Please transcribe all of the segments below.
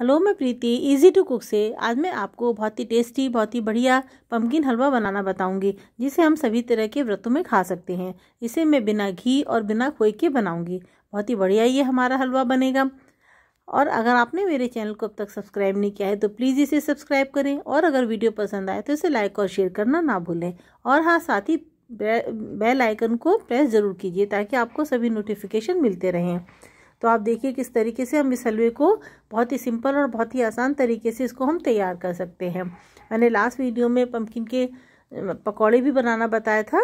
hello मैं प्रीति easy to cook से आज मैं आपको बहुत ही टेस्टी बहुत ही बढ़िया पम्पकिन हलवा बनाना बताऊंगी जिसे हम सभी तरह के व्रतों में खा सकते हैं इसे मैं बिना घी और बिना खोए के बनाऊंगी बहुत ही बढ़िया ये हमारा हलवा बनेगा और अगर आपने मेरे चैनल को अब तक सब्सक्राइब नहीं किया है तो प्लीज़ इसे सब्सक्राइब करें और अगर वीडियो पसंद आए तो इसे लाइक और शेयर करना ना भूलें और हाँ साथ ही बेल आइकन को प्रेस ज़रूर कीजिए ताकि आपको सभी नोटिफिकेशन मिलते रहें तो आप देखिए किस तरीके से हम इस हलवे को बहुत ही सिंपल और बहुत ही आसान तरीके से इसको हम तैयार कर सकते हैं मैंने लास्ट वीडियो में पम्पकिन के पकौड़े भी बनाना बताया था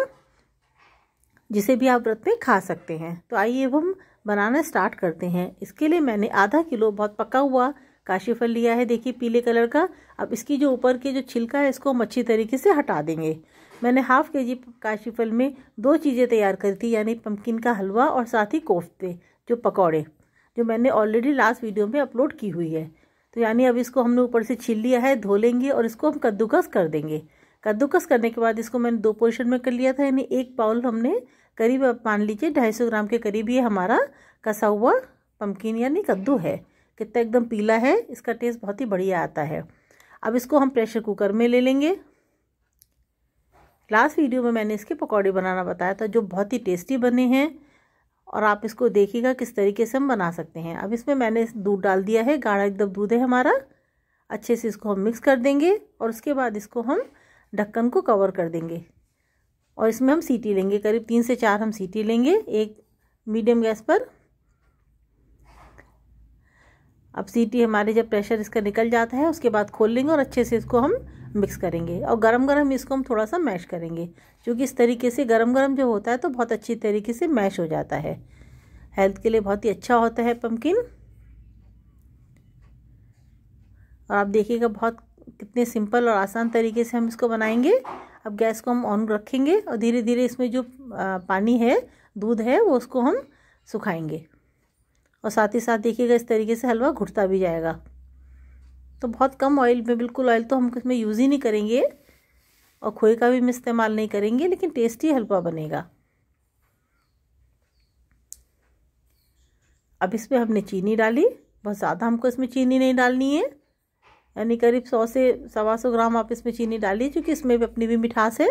जिसे भी आप व्रत में खा सकते हैं तो आइए अब हम बनाना स्टार्ट करते हैं इसके लिए मैंने आधा किलो बहुत पका हुआ काशी फल लिया है देखिए पीले कलर का अब इसकी जो ऊपर के जो छिलका है इसको हम अच्छी तरीके से हटा देंगे मैंने हाफ के जी काशी फल में दो चीज़ें तैयार करी थी यानी पम्पकिन का हलवा और साथ ही कोफ्ते जो पकौड़े जो मैंने ऑलरेडी लास्ट वीडियो में अपलोड की हुई है तो यानी अब इसको हमने ऊपर से छील लिया है धो लेंगे और इसको हम कद्दूकस कर देंगे कद्दूकस करने के बाद इसको मैंने दो पोर्शन में कर लिया था यानी एक बाउल हमने करीब मान लीजिए ढाई सौ ग्राम के करीब ये हमारा कसा हुआ पम्पकिन यानी कद्दू है कितना एकदम पीला है इसका टेस्ट बहुत ही बढ़िया आता है अब इसको हम प्रेशर कुकर में ले लेंगे लास्ट वीडियो में मैंने इसके पकौड़े बनाना बताया था जो बहुत ही टेस्टी बने हैं और आप इसको देखिएगा किस तरीके से हम बना सकते हैं अब इसमें मैंने दूध डाल दिया है गाढ़ा एकदम दूध है हमारा अच्छे से इसको हम मिक्स कर देंगे और उसके बाद इसको हम ढक्कन को कवर कर देंगे और इसमें हम सीटी लेंगे करीब तीन से चार हम सीटी लेंगे एक मीडियम गैस पर अब सीटी हमारे जब प्रेशर इसका निकल जाता है उसके बाद खोल लेंगे और अच्छे से इसको हम मिक्स करेंगे और गरम गरम इसको हम थोड़ा सा मैश करेंगे क्योंकि इस तरीके से गरम गरम जो होता है तो बहुत अच्छी तरीके से मैश हो जाता है हेल्थ के लिए बहुत ही अच्छा होता है पम्पकिन और आप देखिएगा बहुत कितने सिंपल और आसान तरीके से हम इसको बनाएंगे अब गैस को हम ऑन रखेंगे और धीरे धीरे इसमें जो पानी है दूध है वो उसको हम सुखाएंगे और साथ ही साथ देखिएगा इस तरीके से हलवा घुटता भी जाएगा तो बहुत कम ऑयल में बिल्कुल ऑयल तो हम इसमें यूज़ ही नहीं करेंगे और खोए का भी हम इस्तेमाल नहीं करेंगे लेकिन टेस्टी हलवा बनेगा अब इसमें हमने चीनी डाली बहुत ज़्यादा हमको इसमें चीनी नहीं डालनी है यानी करीब सौ से सवा सौ ग्राम आप इसमें चीनी डालिए क्योंकि इसमें भी अपनी भी मिठास है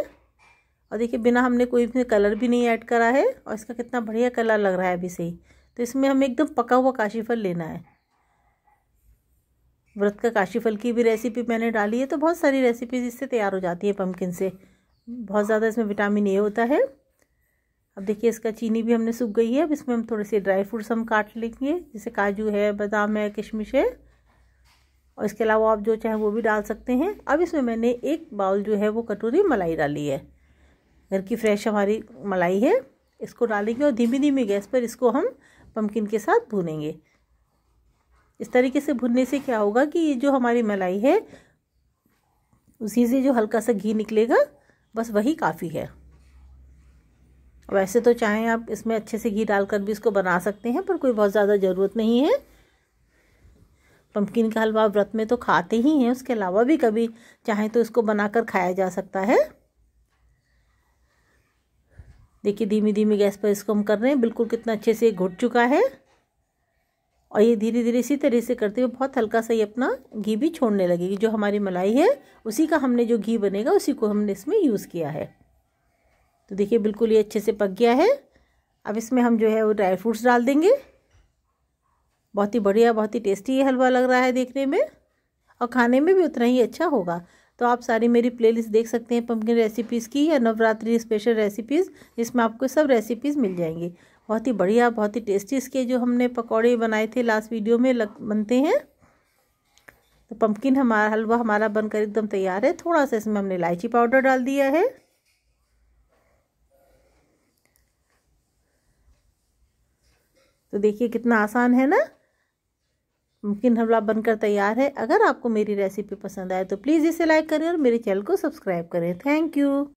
और देखिए बिना हमने कोई भी कलर भी नहीं ऐड करा है और इसका कितना बढ़िया कलर लग रहा है अभी से ही तो इसमें हमें एकदम पका हुआ काशीफल लेना है व्रत का काशीफल की भी रेसिपी मैंने डाली है तो बहुत सारी रेसिपीज इससे तैयार हो जाती है पम्पकिन से बहुत ज़्यादा इसमें विटामिन ए होता है अब देखिए इसका चीनी भी हमने सूख गई है अब इसमें हम थोड़े से ड्राई फ्रूट्स हम काट लेंगे जैसे काजू है बादाम है किशमिश है और इसके अलावा आप जो चाहे वो भी डाल सकते हैं अब इसमें मैंने एक बाउल जो है वो कटोरी मलाई डाली है घर की फ्रेश हमारी मलाई है इसको डालेंगे और धीमी धीमी गैस पर इसको हम पम्पकिन के साथ भूनेंगे इस तरीके से भुनने से क्या होगा कि ये जो हमारी मलाई है उसी से जो हल्का सा घी निकलेगा बस वही काफ़ी है वैसे तो चाहें आप इसमें अच्छे से घी डालकर भी इसको बना सकते हैं पर कोई बहुत ज़्यादा ज़रूरत नहीं है पम्पकिन का हलवा व्रत में तो खाते ही हैं उसके अलावा भी कभी चाहें तो इसको बनाकर खाया जा सकता है देखिए धीमी धीमी गैस पर इसको हम कर रहे हैं बिल्कुल कितना अच्छे से घुट चुका है और ये धीरे धीरे इसी तरह से करते हुए बहुत हल्का सा ये अपना घी भी छोड़ने लगेगी जो हमारी मलाई है उसी का हमने जो घी बनेगा उसी को हमने इसमें यूज़ किया है तो देखिए बिल्कुल ये अच्छे से पक गया है अब इसमें हम जो है वो ड्राई फ्रूट्स डाल देंगे बहुत ही बढ़िया बहुत ही टेस्टी ये हलवा लग रहा है देखने में और खाने में भी उतना ही अच्छा होगा तो आप सारी मेरी प्लेलिस्ट देख सकते हैं पम्पकिन रेसिपीज़ की या नवरात्रि स्पेशल रेसिपीज़ जिसमें आपको सब रेसिपीज़ मिल जाएंगी बहुत ही बढ़िया बहुत ही टेस्टी इसके जो हमने पकौड़े बनाए थे लास्ट वीडियो में लग बनते हैं तो पम्पकिन हमारा हलवा हमारा बनकर एकदम तैयार है थोड़ा सा इसमें हमने इलायची पाउडर डाल दिया है तो देखिए कितना आसान है ना मुमकिन हलवा बनकर तैयार है अगर आपको मेरी रेसिपी पसंद आए तो प्लीज़ इसे लाइक करें और मेरे चैनल को सब्सक्राइब करें थैंक यू